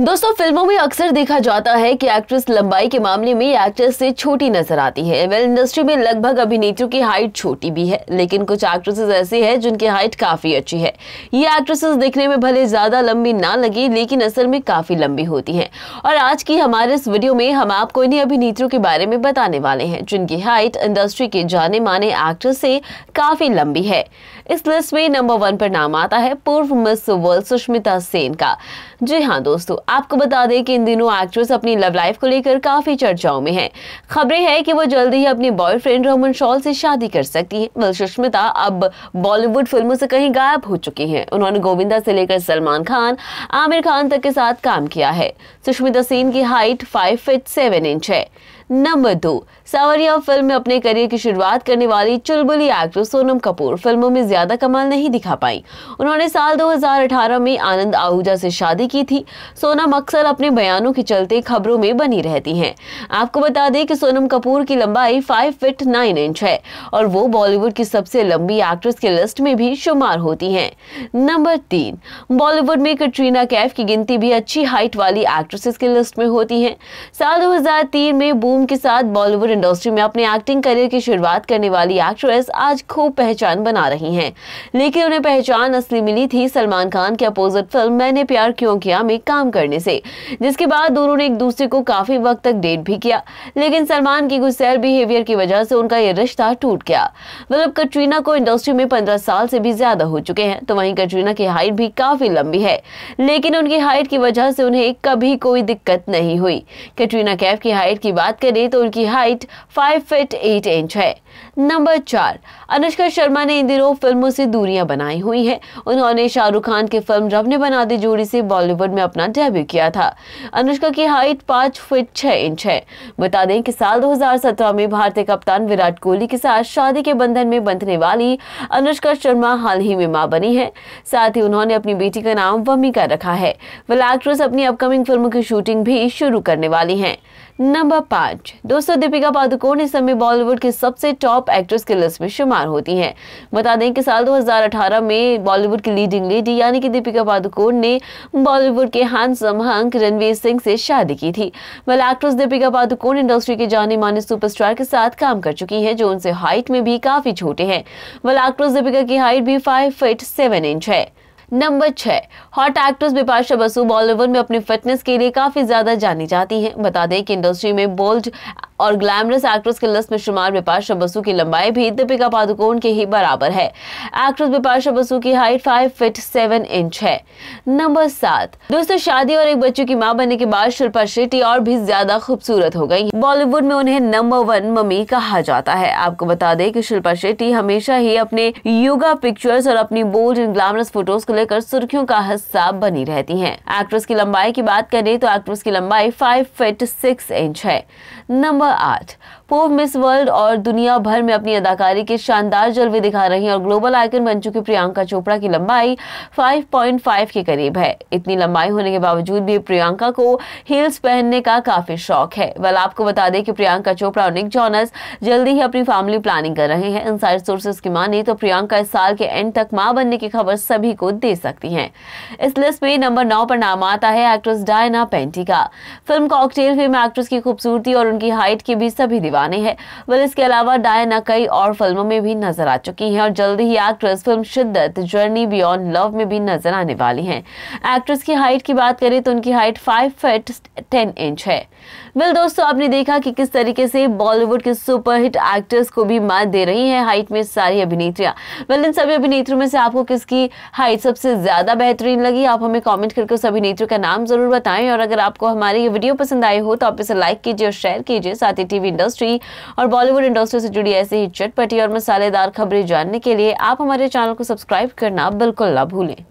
दोस्तों फिल्मों में अक्सर देखा जाता है कि एक्ट्रेस लंबाई के मामले में एक्ट्रेस से छोटी नजर आती है वेल इंडस्ट्री में लगभग अभिनेत्रियों की हाइट छोटी भी है लेकिन कुछ एक्ट्रेसेस ऐसी हैं जिनकी हाइट काफी अच्छी है ये एक्ट्रेसेस दिखने में भले ज्यादा लंबी ना लगी लेकिन असल में काफी लंबी होती है और आज की हमारे इस वीडियो में हम आपको इन्हीं अभिनेत्रियों के बारे में बताने वाले हैं जिनकी हाइट इंडस्ट्री के जाने माने एक्ट्रेस से काफी लंबी है इस लिस्ट में नंबर वन पर नाम आता है पूर्व मिस वर्ल्ड सुष्मिता सेन का जी हाँ दोस्तों आपको बता दें कि इन दिनों एक्ट्रेस अपनी लव लाइफ को लेकर काफी चर्चाओं में है खबरें है कि वो जल्दी ही अपने बॉयफ्रेंड रोमन शॉल से शादी कर सकती है वह सुष्मिता अब बॉलीवुड फिल्मों से कहीं गायब हो चुकी हैं उन्होंने गोविंदा से लेकर सलमान खान आमिर खान तक के साथ काम किया है सुष्मिता सेन की height five feet seven inch है नंबर दो सावरिया फिल्म में अपने करियर की शुरुआत करने वाली चुलबुली एक्टर सोनम कपूर फिल्मों में ज्यादा कमाल नहीं दिखा पाई उन्होंने साल 2018 में आनंद आहूजा से शादी की थी सोनम अक्सर अपने बयानों के चलते खबरों में बनी रहती हैं आपको बता दें कि सोनम कपूर की लंबाई फाइव फिट नाइन इंच है और वो बॉलीवुड की सबसे लंबी एक्ट्रेस की लिस्ट में भी शुमार होती है नंबर तीन बॉलीवुड में कटरीना कैफ की गिनती भी अच्छी हाइट वाली एक्ट्रेसेस की लिस्ट में होती है साल दो में बू धूम के साथ बॉलीवुड इंडस्ट्री में अपने एक्टिंग करियर की शुरुआत करने वाली एक्ट्रेस आज खूब पहचान बना रही हैं लेकिन उन्हें पहचान असली मिली थी सलमान खान के अपोजिट फिल्म मैंने प्यार क्यों किया में काम करने से जिसके बाद दोनों ने एक दूसरे को काफी वक्त तक डेट भी किया लेकिन सलमान की गुस्सैल बिहेवियर की वजह से उनका ये रिश्ता टूट गया मतलब कटरीना को इंडस्ट्री में पंद्रह साल से भी ज्यादा हो चुके हैं तो वही कटरीना की हाइट भी काफी लंबी है लेकिन उनकी हाइट की वजह से उन्हें कभी कोई दिक्कत नहीं हुई कटरीना कैफ की हाइट की बात करें तो उनकी height five feet eight inch है नंबर चार अनुष्का शर्मा ने इन दिनों फिल्मों से दूरियां बनाई हुई हैं उन्होंने शाहरुख खान की फिल्म रब ने बना दी जोड़ी से बॉलीवुड में अपना डेब्यू किया था अनुष्का की हाइट पांच फिट छह इंच है बता दें कि साल 2017 में भारतीय कप्तान विराट कोहली के साथ शादी के बंधन में बंधने वाली अनुष्का शर्मा हाल ही में माँ बनी है साथ ही उन्होंने अपनी बेटी का नाम वमिका रखा है वह एक्ट्रेस अपनी अपकमिंग फिल्मों की शूटिंग भी शुरू करने वाली है नंबर पाँच मच दोस्तों दीपिका पादुकोण इस समय बॉलीवुड की सबसे टॉप एक्ट्रेस की लिस्ट में शुमार होती हैं बता दें कि साल 2018 में बॉलीवुड की लीडिंग लेडी यानी कि दीपिका पादुकोण ने बॉलीवुड के हैंडसम हंक रणवीर सिंह से शादी की थी वह एक्ट्रेस दीपिका पादुकोण इंडस्ट्री के जाने माने सुपरस्टार के साथ काम कर चुकी है जो उनसे हाइट में भी काफी छोटे हैं वह एक्ट्रेस दीपिका की हाइट भी फाइव फिट सेवन इंच है नंबर छह हॉट एक्ट्रेस बिपाशा बसु बॉलीवुड में अपनी फिटनेस के लिए काफ़ी ज़्यादा जानी जाती हैं बता दें कि इंडस्ट्री में बोल्ड और ग्लैमरस एक्ट्रेस के लिस्ट में शुमार बिपाशा बसु की लंबाई भी दीपिका पादुकोण के ही बराबर है एक्ट्रेस बिपाशा बसु की height five feet seven inch है नंबर सात दोस्तों शादी और एक बच्चे की माँ बनने के बाद शिल्पा शेट्टी और भी ज्यादा खूबसूरत हो गई बॉलीवुड में उन्हें नंबर वन मम्मी कहा जाता है आपको बता दें की शिल्पा शेट्टी हमेशा ही अपने योगा पिक्चर्स और अपनी बोल्ड एंड ग्लैमरस फोटोज को लेकर सुर्खियों का हिस्सा बनी रहती है एक्ट्रेस की लंबाई की बात करें तो एक्ट्रेस की लंबाई फाइव फिट सिक्स इंच है नंबर नंबर आठ पूर्व मिस वर्ल्ड और दुनिया भर में अपनी अदाकारी के शानदार जलवे दिखा रही हैं और ग्लोबल आइकन बन चुकी प्रियंका चोपड़ा की लंबाई 5.5 के करीब है इतनी लंबाई होने के बावजूद भी प्रियंका को हील्स पहनने का काफी शौक है वल आपको बता दें कि प्रियंका चोपड़ा और निक जॉनस जल्दी ही अपनी फैमिली प्लानिंग कर रहे हैं इनसाइड सोर्सेस की माने तो प्रियंका इस साल के एंड तक माँ बनने की खबर सभी को दे सकती है इस लिस्ट में नंबर नौ पर नाम आता है एक्ट्रेस डायना पेंटी का फिल्म कॉकटेल फिल्म एक्ट्रेस की खूबसूरती और उनकी हाइट लाइट के भी सभी दीवाने हैं वह इसके अलावा डायना कई और फिल्मों में भी नजर आ चुकी हैं और जल्द ही actress film Shiddat journey beyond love में भी नजर आने वाली हैं एक्ट्रेस की हाइट की बात करें तो उनकी height five feet ten inch है वेल दोस्तों आपने देखा कि किस तरीके से बॉलीवुड के सुपरहिट एक्टर्स को भी मात दे रही हैं हाइट में सारी अभिनेत्रियां वेल इन सभी अभिनेत्रियों में से आपको किसकी हाइट सबसे ज़्यादा बेहतरीन लगी आप हमें कमेंट करके उस अभिनेत्रियों का नाम ज़रूर बताएं और अगर आपको हमारी ये वीडियो पसंद आई हो तो आप इसे लाइक कीजिए और शेयर कीजिए साथ ही टीवी इंडस्ट्री और बॉलीवुड इंडस्ट्री से जुड़ी ऐसी ही चटपटी और मसालेदार खबरें जानने के लिए आप हमारे चैनल को सब्सक्राइब करना बिल्कुल ना भूलें